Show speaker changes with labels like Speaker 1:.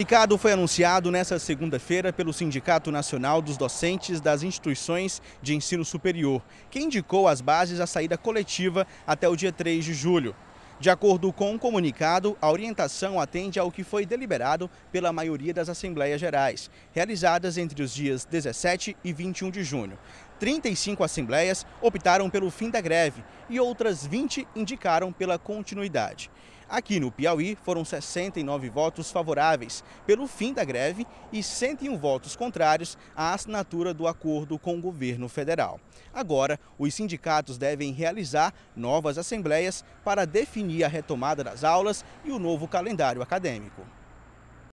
Speaker 1: O comunicado foi anunciado nesta segunda-feira pelo Sindicato Nacional dos Docentes das Instituições de Ensino Superior, que indicou as bases à saída coletiva até o dia 3 de julho. De acordo com o comunicado, a orientação atende ao que foi deliberado pela maioria das Assembleias Gerais, realizadas entre os dias 17 e 21 de junho. 35 assembleias optaram pelo fim da greve e outras 20 indicaram pela continuidade. Aqui no Piauí foram 69 votos favoráveis pelo fim da greve e 101 votos contrários à assinatura do acordo com o governo federal. Agora, os sindicatos devem realizar novas assembleias para definir a retomada das aulas e o novo calendário acadêmico.